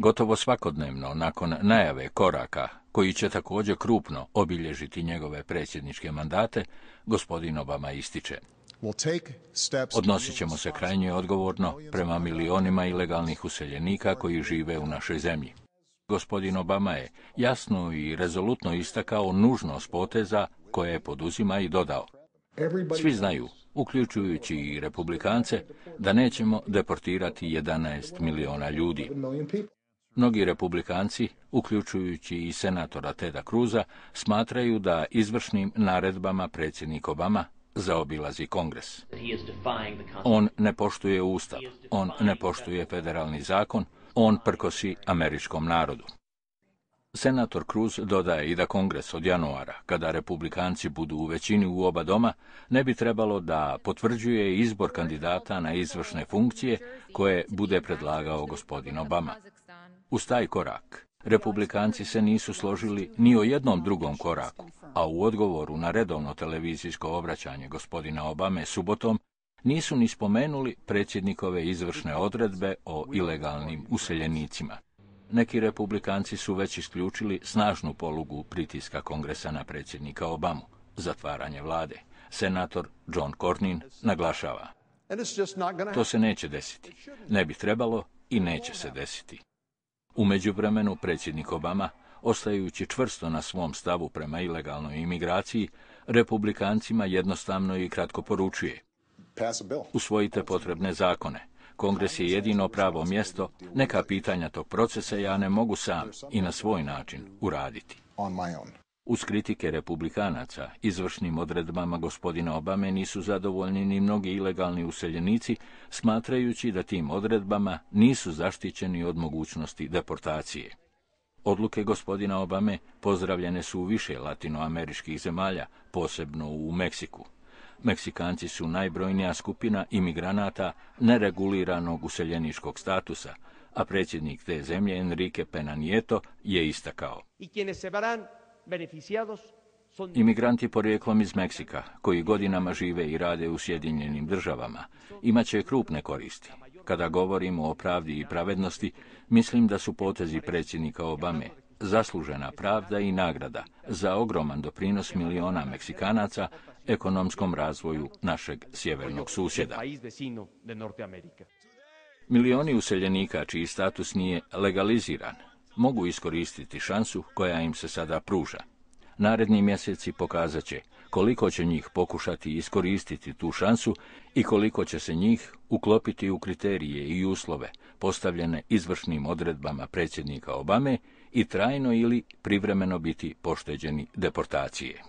gotovo svakodnevno nakon najave koraka, koji će također krupno obilježiti njegove predsjedničke mandate, gospodin Obama ističe. Odnosit ćemo se krajnje odgovorno prema milionima ilegalnih useljenika koji žive u našoj zemlji. Gospodin Obama je jasno i rezolutno istakao nužnost poteza koje je poduzima i dodao. Svi znaju, uključujući i republikance, da nećemo deportirati 11 miliona ljudi. Mnogi republikanci, uključujući i senatora Teda Cruza, smatraju da izvršnim naredbama predsjednik Obama zaobilazi kongres. On ne poštuje ustav, on ne poštuje federalni zakon, on prkosi američkom narodu. Senator Cruz dodaje i da kongres od januara, kada republikanci budu u većini u oba doma, ne bi trebalo da potvrđuje izbor kandidata na izvršne funkcije koje bude predlagao gospodin Obama. Uz taj korak republikanci se nisu složili ni o jednom drugom koraku, a u odgovoru na redovno televizijsko obraćanje gospodina Obame subotom nisu ni spomenuli predsjednikove izvršne odredbe o ilegalnim useljenicima. Neki republikanci su već isključili snažnu polugu pritiska kongresa na predsjednika Obamu, zatvaranje vlade. Senator John Cornyn naglašava. To se neće desiti. Ne bi trebalo i neće se desiti. U međuvremenu predsjednik Obama, ostajući čvrsto na svom stavu prema ilegalnoj imigraciji, republikancima jednostavno i kratko poručuje. Usvojite potrebne zakone. Kongres je jedino pravo mjesto, neka pitanja tog procesa ja ne mogu sam i na svoj način uraditi. Uz kritike republikanaca, izvršnim odredbama gospodina Obame nisu zadovoljni ni mnogi ilegalni useljenici, smatrajući da tim odredbama nisu zaštićeni od mogućnosti deportacije. Odluke gospodina Obame pozdravljene su u više latinoameričkih zemalja, posebno u Meksiku. Meksikanci su najbrojnija skupina imigranata nereguliranog useljeničkog statusa, a predsjednik te zemlje Enrique Penanieto je istakao. I Imigranti porijeklom iz Meksika, koji godinama žive i rade u Sjedinjenim državama, će krupne koristi. Kada govorimo o pravdi i pravednosti, mislim da su potezi predsjednika Obame zaslužena pravda i nagrada za ogroman doprinos miliona Meksikanaca ekonomskom razvoju našeg sjevernog susjeda. Milioni useljenika čiji status nije legaliziran, mogu iskoristiti šansu koja im se sada pruža. Naredni mjeseci pokazat će koliko će njih pokušati iskoristiti tu šansu i koliko će se njih uklopiti u kriterije i uslove postavljene izvršnim odredbama predsjednika Obame i trajno ili privremeno biti pošteđeni deportacije.